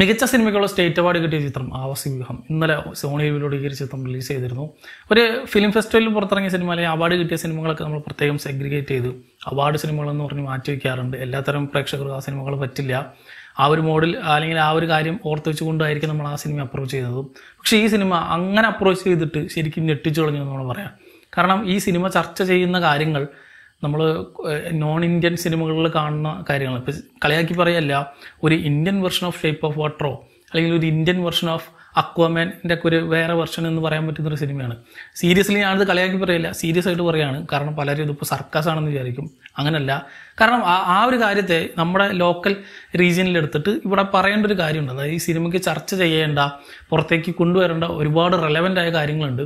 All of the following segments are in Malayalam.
മികച്ച സിനിമയ്ക്കുള്ള സ്റ്റേറ്റ് അവാർഡ് കിട്ടിയ ചിത്രം ആവാസി വിവാഹം ഇന്നലെ സോണി വിലൂടെ ഈ ഒരു ചിത്രം റിലീസ് ചെയ്തിരുന്നു ഒരു ഫിലിം ഫെസ്റ്റിവലിൽ പുറത്തിറങ്ങിയ സിനിമ അല്ലെങ്കിൽ അവാർഡ് കിട്ടിയ സിനിമകളൊക്കെ നമ്മൾ പ്രത്യേകം സെഗ്രിഗേറ്റ് ചെയ്തു അവാർഡ് സിനിമകളെന്ന് പറഞ്ഞ് മാറ്റി വയ്ക്കാറുണ്ട് എല്ലാത്തരം പ്രേക്ഷകർക്ക് ആ സിനിമകൾ പറ്റില്ല ആ ഒരു മോഡൽ അല്ലെങ്കിൽ ആ ഒരു കാര്യം ഓർത്ത് വെച്ചുകൊണ്ടായിരിക്കും നമ്മൾ ആ സിനിമ അപ്രോച്ച് ചെയ്തത് പക്ഷേ ഈ സിനിമ അങ്ങനെ അപ്രോച്ച് ചെയ്തിട്ട് ശരിക്കും ഞെട്ടിച്ചു തുടങ്ങിയെന്ന് നമ്മൾ പറയാം കാരണം ഈ സിനിമ ചർച്ച ചെയ്യുന്ന കാര്യങ്ങൾ നമ്മൾ നോൺ ഇന്ത്യൻ സിനിമകളിൽ കാണുന്ന കാര്യങ്ങൾ ഇപ്പം കളിയാക്കി പറയല്ല ഒരു Indian version of shape of വാട്ടറോ അല്ലെങ്കിൽ ഒരു ഇന്ത്യൻ വെർഷൻ ഓഫ് അക്വാമാൻ്റെ ഒക്കെ ഒരു വേറെ വെർഷൻ എന്ന് പറയാൻ പറ്റുന്ന ഒരു സിനിമയാണ് സീരിയസ്ലി ഞാനത് കളിയാക്കി പറയില്ല സീരിയസ് ആയിട്ട് പറയുകയാണ് കാരണം പലരും ഇതിപ്പോൾ സർക്കസ് ആണെന്ന് വിചാരിക്കും അങ്ങനല്ല കാരണം ആ ഒരു കാര്യത്തെ നമ്മുടെ ലോക്കൽ റീജിയനിൽ എടുത്തിട്ട് ഇവിടെ പറയേണ്ട ഒരു കാര്യമുണ്ട് അതായത് ഈ സിനിമയ്ക്ക് ചർച്ച ചെയ്യേണ്ട പുറത്തേക്ക് കൊണ്ടുവരേണ്ട ഒരുപാട് റെലവൻ്റ് ആയ കാര്യങ്ങളുണ്ട്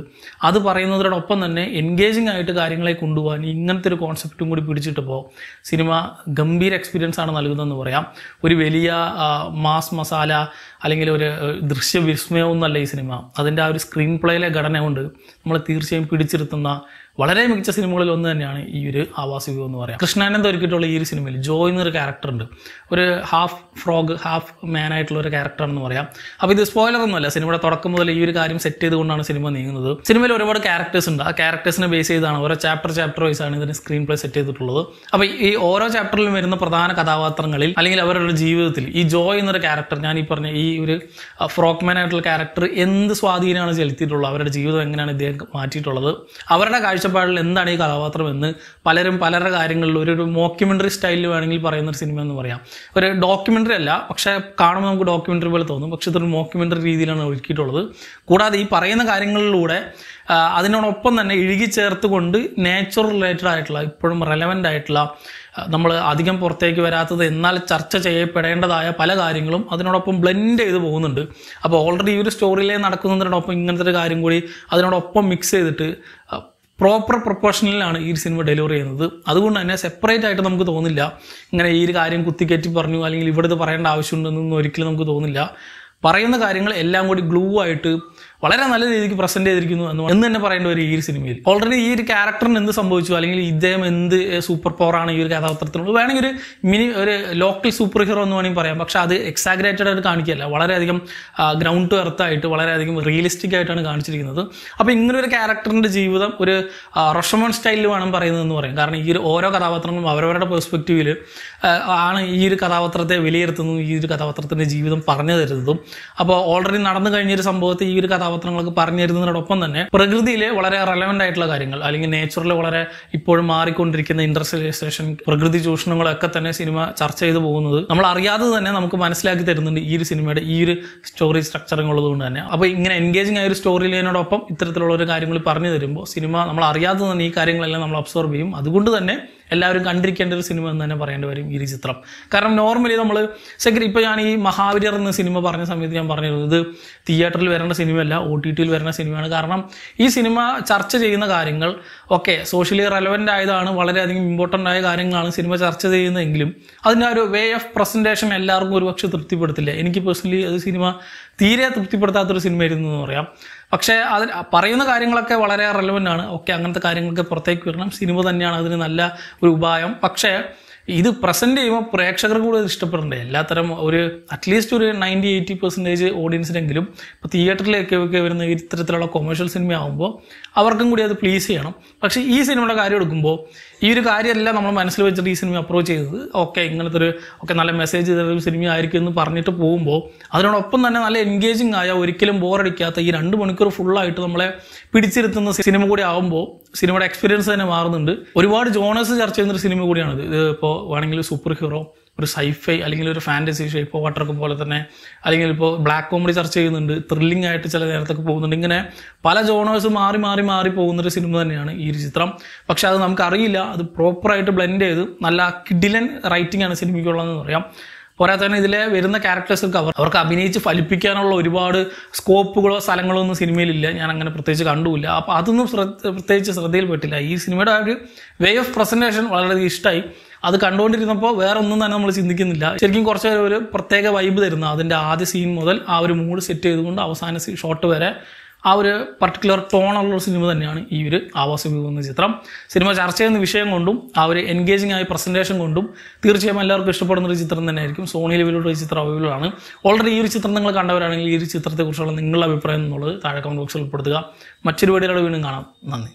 അത് പറയുന്നതിനോടൊപ്പം തന്നെ എൻഗേജിങ് ആയിട്ട് കാര്യങ്ങളെ കൊണ്ടുപോകാൻ ഇങ്ങനത്തെ ഒരു കോൺസെപ്റ്റും കൂടി പിടിച്ചിട്ടപ്പോൾ സിനിമ ഗംഭീര എക്സ്പീരിയൻസ് ആണ് നൽകുന്നതെന്ന് പറയാം ഒരു വലിയ മാസ് മസാല അല്ലെങ്കിൽ ഒരു ദൃശ്യവിസ്മയ സമയവും ഈ സിനിമ അതിൻ്റെ ആ ഒരു സ്ക്രീൻ പ്ലേയിലെ ഘടന കൊണ്ട് നമ്മൾ തീർച്ചയായും പിടിച്ചിരുത്തുന്ന വളരെ മികച്ച സിനിമകളിൽ ഒന്ന് തന്നെയാണ് ഈ ഒരു ആവാസ് യുഗം എന്ന് പറയാം കൃഷ്ണാനന്ദ ഒരുക്കിയിട്ടുള്ള ഈ ഒരു സിനിമയിൽ ജോയ് എന്നൊരു ക്യാരക്ടർ ഉണ്ട് ഒരു ഹാഫ് ഫ്രോഗ് ഹാഫ് മാൻ ആയിട്ടുള്ള ഒരു ക്യാരക്ടറാണെന്ന് പറയാം അപ്പോൾ ഇത് സ്പോയിലർ ഒന്നുമല്ല സിനിമയുടെ തുടക്കം മുതൽ ഈ ഒരു കാര്യം സെറ്റ് ചെയ്തുകൊണ്ടാണ് സിനിമ നീങ്ങുന്നത് സിനിമയിൽ ഒരുപാട് ക്യാരക്ടേഴ്സ് ഉണ്ട് ആ ക്യാരക്ടേഴ്സിനെ ബേസ് ചെയ്താണ് ഓരോ ചാപ്റ്റർ ചാപ്റ്റർ വൈസ് ആണ് ഇതിന് സ്ക്രീൻ പ്ലേ സെറ്റ് ചെയ്തിട്ടുള്ളത് അപ്പോൾ ഈ ഓരോ ചാപ്റ്ററിലും വരുന്ന പ്രധാന കഥാപാത്രങ്ങളിൽ അല്ലെങ്കിൽ അവരുടെ ജീവിതത്തിൽ ഈ ജോയ് എന്നൊരു ക്യാരക്ടർ ഞാൻ ഈ പറഞ്ഞ ഈ ഒരു മാൻ ആയിട്ടുള്ള ക്യാരക്ടർ എന്ത് സ്വാധീനമാണ് ചെലുത്തിയിട്ടുള്ളത് അവരുടെ ജീവിതം എങ്ങനെയാണ് ഇദ്ദേഹം മാറ്റിയിട്ടുള്ളത് അവരുടെ കാഴ്ച കാഴ്ചപ്പാടിൽ എന്താണ് ഈ കഥാപാത്രം എന്ന് പലരും പലരുടെ കാര്യങ്ങളിൽ ഒരു ഒരു മോക്യുമെൻ്ററി സ്റ്റൈലിൽ വേണമെങ്കിൽ പറയുന്ന ഒരു സിനിമ എന്ന് പറയാം ഒരു ഡോക്യുമെൻ്ററി അല്ല പക്ഷേ കാണുമ്പോൾ നമുക്ക് ഡോക്യുമെൻ്ററി പോലെ തോന്നും പക്ഷേ ഇതൊരു മോക്യുമെൻ്ററി രീതിയിലാണ് ഒരുക്കിയിട്ടുള്ളത് കൂടാതെ ഈ പറയുന്ന കാര്യങ്ങളിലൂടെ അതിനോടൊപ്പം തന്നെ ഇഴുകി ചേർത്തുകൊണ്ട് നേച്ചർ റിലേറ്റഡ് ആയിട്ടുള്ള ഇപ്പോഴും റെലവൻ്റ് ആയിട്ടുള്ള നമ്മൾ അധികം പുറത്തേക്ക് വരാത്തത് എന്നാൽ ചർച്ച ചെയ്യപ്പെടേണ്ടതായ പല കാര്യങ്ങളും അതിനോടൊപ്പം ബ്ലെൻഡ് ചെയ്ത് പോകുന്നുണ്ട് അപ്പോൾ ഓൾറെഡി ഈ ഒരു സ്റ്റോറിയിലേ നടക്കുന്നതിനോടൊപ്പം ഇങ്ങനത്തെ ഒരു കാര്യം കൂടി അതിനോടൊപ്പം മിക്സ് ചെയ്തിട്ട് പ്രോപ്പർ പ്രൊപ്പോഷനിലാണ് ഈ ഒരു സിനിമ ഡെലിവറി ചെയ്യുന്നത് അതുകൊണ്ട് തന്നെ സെപ്പറേറ്റ് ആയിട്ട് നമുക്ക് തോന്നില്ല ഇങ്ങനെ ഈ ഒരു കാര്യം കുത്തിക്കയറ്റി പറഞ്ഞു അല്ലെങ്കിൽ ഇവിടുത്തെ പറയേണ്ട ആവശ്യമുണ്ടെന്നൊന്നും ഒരിക്കലും നമുക്ക് തോന്നില്ല പറയുന്ന കാര്യങ്ങൾ എല്ലാം കൂടി ഗ്ലൂ ആയിട്ട് വളരെ നല്ല രീതിക്ക് പ്രസന്റ് ചെയ്തിരിക്കുന്നു എന്ന് എന്ന് തന്നെ പറയേണ്ട ഒരു ഈ ഒരു സിനിമയിൽ ഓൾറെഡി ഈ ഒരു ക്യാരക്ടറിന് എന്ത് സംഭവിച്ചു അല്ലെങ്കിൽ ഇദ്ദേഹം എന്ത് സൂപ്പർ പവറാണ് ഈ ഒരു കഥാപാത്രത്തിനുള്ളത് വേണമെങ്കിൽ ഒരു മിനി ഒരു ലോക്കൽ സൂപ്പർ ഹീറോ എന്ന് വേണമെങ്കിൽ പറയാം പക്ഷെ അത് എക്സാഗ്രേറ്റഡ് ആയിട്ട് കാണിക്കുകയല്ല വളരെയധികം ഗ്രൗണ്ട് ടു എർത്ത് ആയിട്ട് വളരെയധികം റിയലിസ്റ്റിക് ആയിട്ടാണ് കാണിച്ചിരിക്കുന്നത് അപ്പോൾ ഇങ്ങനൊരു ക്യാരക്ടറിൻ്റെ ജീവിതം ഒരു റഷമോൺ സ്റ്റൈലിൽ വേണം പറയുന്നതെന്ന് പറയും കാരണം ഈ ഒരു ഓരോ കഥാപാത്രങ്ങളും അവരവരുടെ പെർസ്പെക്റ്റീവിൽ ആണ് ഈ ഒരു കഥാപാത്രത്തെ വിലയിരുത്തുന്നതും ഈ ഒരു കഥാപാത്രത്തിൻ്റെ ജീവിതം പറഞ്ഞു തരുന്നതും അപ്പോൾ ഓൾറെഡി നടന്നു കഴിഞ്ഞൊരു സംഭവത്തെ ഈ ഒരു കഥാപാത്രം കഥാപാത്രങ്ങളൊക്കെ പറഞ്ഞു തരുന്നതിനോടൊപ്പം തന്നെ പ്രകൃതിയിലെ വളരെ റെലവെന്റ് ആയിട്ടുള്ള കാര്യങ്ങൾ അല്ലെങ്കിൽ നേച്ചറിൽ വളരെ ഇപ്പോഴും മാറിക്കൊണ്ടിരിക്കുന്ന ഇൻഡസ്ട്രിയലൈസേഷൻ പ്രകൃതി ചൂഷണങ്ങളൊക്കെ തന്നെ സിനിമ ചർച്ച ചെയ്തു പോകുന്നത് നമ്മൾ അറിയാതെ തന്നെ നമുക്ക് മനസ്സിലാക്കി തരുന്നുണ്ട് ഈ ഒരു സിനിമയുടെ ഈ ഒരു സ്റ്റോറി സ്ട്രക്ചറിങ് ഉള്ളതുകൊണ്ട് തന്നെ അപ്പോൾ ഇങ്ങനെ എൻഗേജിങ് ആയ ഒരു സ്റ്റോറി ലൈനോടൊപ്പം ഇത്തരത്തിലുള്ള ഒരു കാര്യങ്ങൾ പറഞ്ഞു തരുമ്പോൾ സിനിമ നമ്മൾ അറിയാതെ തന്നെ ഈ കാര്യങ്ങളെല്ലാം നമ്മൾ അബ്സോർവ് ചെയ്യും അതുകൊണ്ട് തന്നെ എല്ലാവരും കണ്ടിരിക്കേണ്ട ഒരു സിനിമ എന്ന് തന്നെ പറയേണ്ടി വരും ഈ ചിത്രം കാരണം നോർമലി നമ്മൾ സെക്കൻഡ് ഇപ്പോൾ ഞാൻ ഈ മഹാവീരർ എന്ന സിനിമ പറഞ്ഞ സമയത്ത് ഞാൻ പറഞ്ഞിരുന്നു ഇത് തിയേറ്ററിൽ വരേണ്ട സിനിമയല്ല ഒ ടി ടിയിൽ വരേണ്ട സിനിമയാണ് കാരണം ഈ സിനിമ ചർച്ച ചെയ്യുന്ന കാര്യങ്ങൾ ഓക്കെ സോഷ്യലി റെലവൻ്റ് ആയതാണ് വളരെയധികം ഇമ്പോർട്ടൻ്റ് ആയ കാര്യങ്ങളാണ് സിനിമ ചർച്ച ചെയ്യുന്നതെങ്കിലും അതിൻ്റെ ഒരു വേ ഓഫ് പ്രസൻറ്റേഷൻ എല്ലാവർക്കും ഒരുപക്ഷെ തൃപ്തിപ്പെടുത്തില്ല എനിക്ക് പേഴ്സണലി അത് സിനിമ തീരെ തൃപ്തിപ്പെടുത്താത്തൊരു സിനിമയായിരുന്നു എന്ന് പറയാം പക്ഷേ അതിൽ പറയുന്ന കാര്യങ്ങളൊക്കെ വളരെ റെലവൻ്റ് ആണ് ഓക്കെ അങ്ങനത്തെ കാര്യങ്ങളൊക്കെ പുറത്തേക്ക് വരണം സിനിമ തന്നെയാണ് അതിന് നല്ല ഒരു ഉപായം പക്ഷേ ഇത് പ്രസന്റ് ചെയ്യുമ്പോൾ പ്രേക്ഷകർ കൂടുതൽ ഇഷ്ടപ്പെടേണ്ടേ എല്ലാത്തരം ഒരു അറ്റ്ലീസ്റ്റ് ഒരു നയൻറ്റി എയ്റ്റി പെർസെൻറ്റേജ് ഓഡിയൻസിനെങ്കിലും ഇപ്പോൾ തിയേറ്ററിലേക്കൊക്കെ വരുന്ന ഇത്തരത്തിലുള്ള കൊമേഴ്ഷ്യൽ ആകുമ്പോൾ അവർക്കും കൂടി അത് പ്ലീസ് ചെയ്യണം പക്ഷേ ഈ സിനിമയുടെ കാര്യം എടുക്കുമ്പോൾ ഈ ഒരു കാര്യമല്ല നമ്മൾ മനസ്സിൽ വെച്ചിട്ട് ഈ സിനിമ അപ്രോച്ച് ചെയ്തത് ഓക്കെ ഇങ്ങനത്തെ ഒരു ഒക്കെ നല്ല മെസ്സേജ് ചെയ്തൊരു സിനിമ ആയിരിക്കും എന്ന് പറഞ്ഞിട്ട് പോകുമ്പോൾ അതിനോടൊപ്പം തന്നെ നല്ല എൻഗേജിങ് ആയ ഒരിക്കലും ബോറടിക്കാത്ത ഈ രണ്ട് മണിക്കൂർ ഫുള്ളായിട്ട് നമ്മളെ പിടിച്ചിരുത്തുന്ന സിനിമ കൂടി ആകുമ്പോൾ സിനിമയുടെ എക്സ്പീരിയൻസ് തന്നെ മാറുന്നുണ്ട് ഒരുപാട് ജോണേഴ്സ് ചർച്ച ചെയ്യുന്ന ഒരു സിനിമ കൂടിയാണ് ഇത് ഇപ്പോൾ വേണമെങ്കിൽ സൂപ്പർ ഹീറോ ഒരു സൈഫൈ അല്ലെങ്കിൽ ഒരു ഫാൻറ്റസി ഷേപ്പ് വാട്ടറൊക്കെ പോലെ തന്നെ അല്ലെങ്കിൽ ഇപ്പോൾ ബ്ലാക്ക് കോമഡി ചർച്ച ചെയ്യുന്നുണ്ട് ത്രില്ലിംഗ് ആയിട്ട് ചില നേരത്തൊക്കെ പോകുന്നുണ്ട് ഇങ്ങനെ പല ജോണേഴ്സ് മാറി മാറി മാറി പോകുന്നൊരു സിനിമ തന്നെയാണ് ഈ ഒരു ചിത്രം പക്ഷെ അത് നമുക്കറിയില്ല അത് പ്രോപ്പറായിട്ട് ബ്ലെൻഡ് ചെയ്ത് നല്ല കിഡിലൻ റൈറ്റിംഗ് ആണ് സിനിമയ്ക്കുള്ളതെന്ന് പറയാം പോരാത്തന്നെ ഇതിലെ വരുന്ന ക്യാരക്ടേഴ്സ് അവർ അവർക്ക് അഭിനയിച്ച് ഫലിപ്പിക്കാനുള്ള ഒരുപാട് സ്കോപ്പുകളോ സ്ഥലങ്ങളോ ഒന്നും സിനിമയിലില്ല ഞാൻ അങ്ങനെ പ്രത്യേകിച്ച് കണ്ടുമില്ല അപ്പോൾ അതൊന്നും പ്രത്യേകിച്ച് ശ്രദ്ധയിൽപ്പെട്ടില്ല ഈ സിനിമയുടെ ഒരു വേ ഓഫ് പ്രസൻറ്റേഷൻ വളരെ ഇഷ്ടമായി അത് കണ്ടുകൊണ്ടിരുന്നപ്പോൾ വേറെ ഒന്നും തന്നെ നമ്മൾ ചിന്തിക്കുന്നില്ല ശരിക്കും കുറച്ച് ഒരു പ്രത്യേക വൈബ് തരുന്ന അതിൻ്റെ ആദ്യ സീൻ മുതൽ ആ ഒരു മൂഡ് സെറ്റ് ചെയ്തുകൊണ്ട് അവസാന ഷോട്ട് വരെ ആ ഒരു പർട്ടിക്കുലർ ടോണുള്ള സിനിമ തന്നെയാണ് ഈ ഒരു ആവാസ എന്ന ചിത്രം സിനിമ ചർച്ച ചെയ്യുന്ന വിഷയം കൊണ്ടും ആ ഒരു എൻഗേജിംഗ് ആയ പ്രസൻറ്റേഷൻ കൊണ്ടും തീർച്ചയായും എല്ലാവർക്കും ഇഷ്ടപ്പെടുന്ന ഒരു ചിത്രം തന്നെയായിരിക്കും സോണി ലെവലിലുള്ള ഒരു ചിത്രം അവൈലബിൾ ആണ് ഓൾറെഡി ഈ ഒരു ചിത്രം നിങ്ങൾ കണ്ടവരാണെങ്കിൽ ഈ ഒരു ചിത്രത്തെക്കുറിച്ചുള്ള നിങ്ങളുടെ അഭിപ്രായം എന്നുള്ളത് താഴെ കമൻറ്റ് ബോക്സിൽ ഉൾപ്പെടുത്തുക മറ്റൊരു വീഡിയോയുടെ വീണ്ടും കാണാം നന്ദി